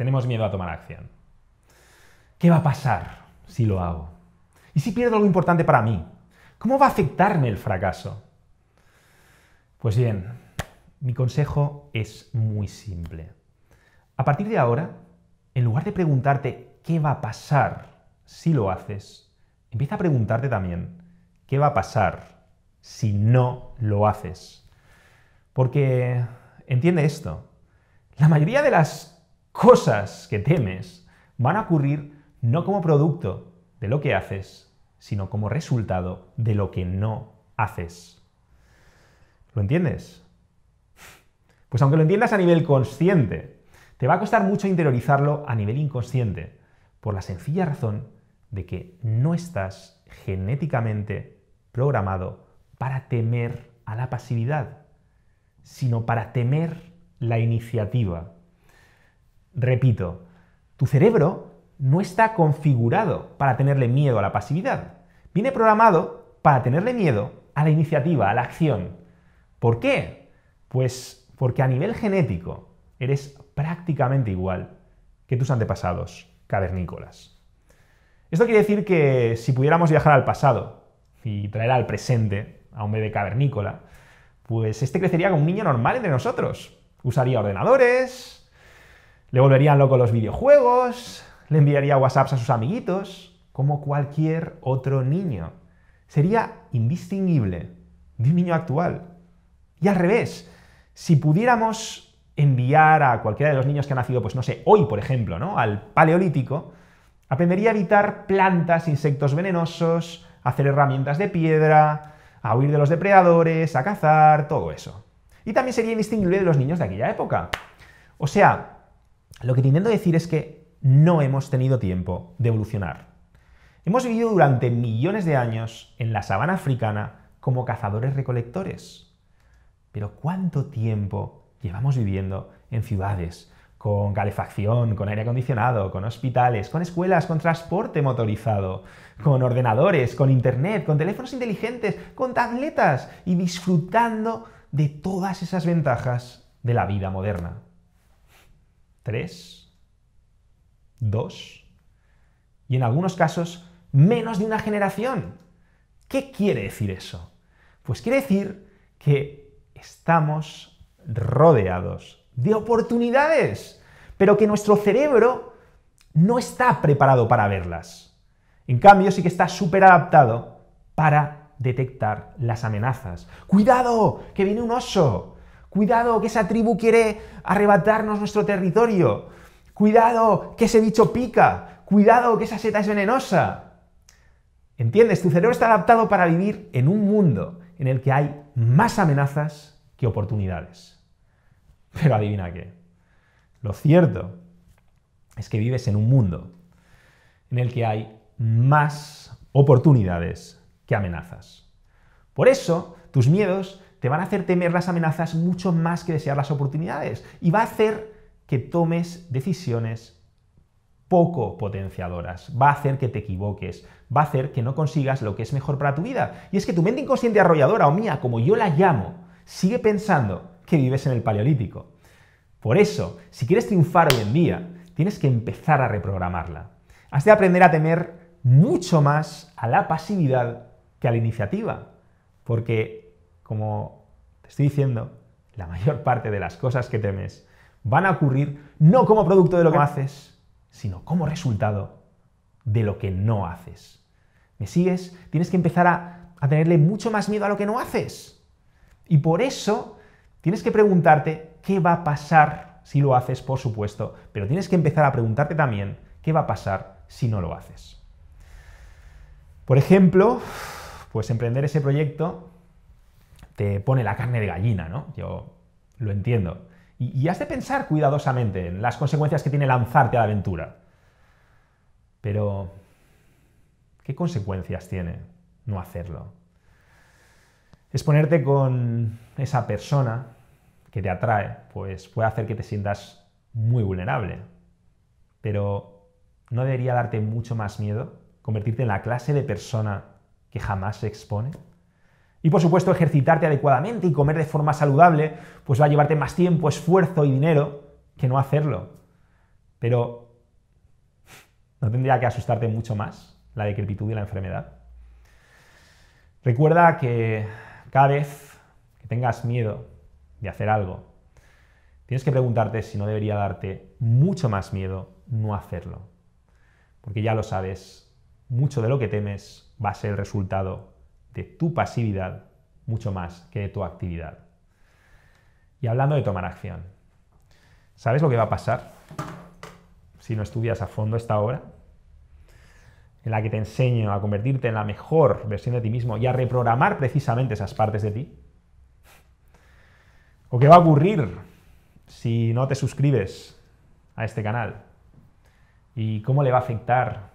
Tenemos miedo a tomar acción. ¿Qué va a pasar si lo hago? ¿Y si pierdo algo importante para mí? ¿Cómo va a afectarme el fracaso? Pues bien, mi consejo es muy simple. A partir de ahora, en lugar de preguntarte qué va a pasar si lo haces, empieza a preguntarte también qué va a pasar si no lo haces. Porque, entiende esto, la mayoría de las cosas que temes van a ocurrir no como producto de lo que haces, sino como resultado de lo que no haces. ¿Lo entiendes? Pues aunque lo entiendas a nivel consciente, te va a costar mucho interiorizarlo a nivel inconsciente, por la sencilla razón de que no estás genéticamente programado para temer a la pasividad, sino para temer la iniciativa. Repito, tu cerebro no está configurado para tenerle miedo a la pasividad. Viene programado para tenerle miedo a la iniciativa, a la acción. ¿Por qué? Pues porque a nivel genético eres prácticamente igual que tus antepasados cavernícolas. Esto quiere decir que si pudiéramos viajar al pasado y traer al presente a un bebé cavernícola, pues este crecería como un niño normal entre nosotros. Usaría ordenadores, le volverían loco los videojuegos, le enviaría WhatsApps a sus amiguitos, como cualquier otro niño. Sería indistinguible de un niño actual. Y al revés, si pudiéramos enviar a cualquiera de los niños que ha nacido, pues no sé, hoy, por ejemplo, ¿no? Al paleolítico, aprendería a evitar plantas, insectos venenosos, a hacer herramientas de piedra, a huir de los depredadores, a cazar, todo eso. Y también sería indistinguible de los niños de aquella época. O sea, lo que te intento decir es que no hemos tenido tiempo de evolucionar. Hemos vivido durante millones de años en la sabana africana como cazadores recolectores. Pero ¿cuánto tiempo llevamos viviendo en ciudades, con calefacción, con aire acondicionado, con hospitales, con escuelas, con transporte motorizado, con ordenadores, con internet, con teléfonos inteligentes, con tabletas y disfrutando de todas esas ventajas de la vida moderna? Tres, dos, y en algunos casos menos de una generación. ¿Qué quiere decir eso? Pues quiere decir que estamos rodeados de oportunidades, pero que nuestro cerebro no está preparado para verlas. En cambio, sí que está súper adaptado para detectar las amenazas. ¡Cuidado! ¡Que viene un oso! Cuidado que esa tribu quiere arrebatarnos nuestro territorio. Cuidado que ese bicho pica. Cuidado que esa seta es venenosa. ¿Entiendes? Tu cerebro está adaptado para vivir en un mundo en el que hay más amenazas que oportunidades. Pero adivina qué. Lo cierto es que vives en un mundo en el que hay más oportunidades que amenazas. Por eso, tus miedos te van a hacer temer las amenazas mucho más que desear las oportunidades y va a hacer que tomes decisiones poco potenciadoras, va a hacer que te equivoques, va a hacer que no consigas lo que es mejor para tu vida. Y es que tu mente inconsciente arrolladora o mía, como yo la llamo, sigue pensando que vives en el Paleolítico. Por eso, si quieres triunfar hoy en día, tienes que empezar a reprogramarla. Has de aprender a temer mucho más a la pasividad que a la iniciativa, porque como te estoy diciendo, la mayor parte de las cosas que temes van a ocurrir no como producto de lo que haces, sino como resultado de lo que no haces. ¿Me sigues? Tienes que empezar a, tenerle mucho más miedo a lo que no haces. Y por eso tienes que preguntarte qué va a pasar si lo haces, por supuesto, pero tienes que empezar a preguntarte también qué va a pasar si no lo haces. Por ejemplo, pues emprender ese proyecto te pone la carne de gallina, ¿no? Yo lo entiendo. Y, has de pensar cuidadosamente en las consecuencias que tiene lanzarte a la aventura. Pero, ¿qué consecuencias tiene no hacerlo? Exponerte con esa persona que te atrae, pues puede hacer que te sientas muy vulnerable. Pero ¿no debería darte mucho más miedo convertirte en la clase de persona que jamás se expone? Y por supuesto, ejercitarte adecuadamente y comer de forma saludable, pues va a llevarte más tiempo, esfuerzo y dinero que no hacerlo. Pero ¿no tendría que asustarte mucho más la decrepitud y la enfermedad? Recuerda que cada vez que tengas miedo de hacer algo, tienes que preguntarte si no debería darte mucho más miedo no hacerlo. Porque ya lo sabes, mucho de lo que temes va a ser el resultado de tu pasividad mucho más que de tu actividad. Y hablando de tomar acción, ¿sabes lo que va a pasar si no estudias a fondo esta obra? En la que te enseño a convertirte en la mejor versión de ti mismo y a reprogramar precisamente esas partes de ti. ¿O qué va a ocurrir si no te suscribes a este canal? ¿Y cómo le va a afectar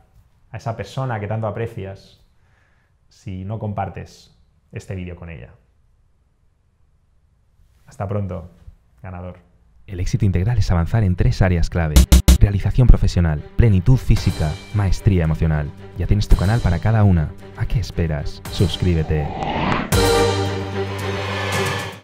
a esa persona que tanto aprecias si no compartes este vídeo con ella. Hasta pronto, ganador. El éxito integral es avanzar en tres áreas clave. Realización profesional, plenitud física, maestría emocional. Ya tienes tu canal para cada una. ¿A qué esperas? Suscríbete.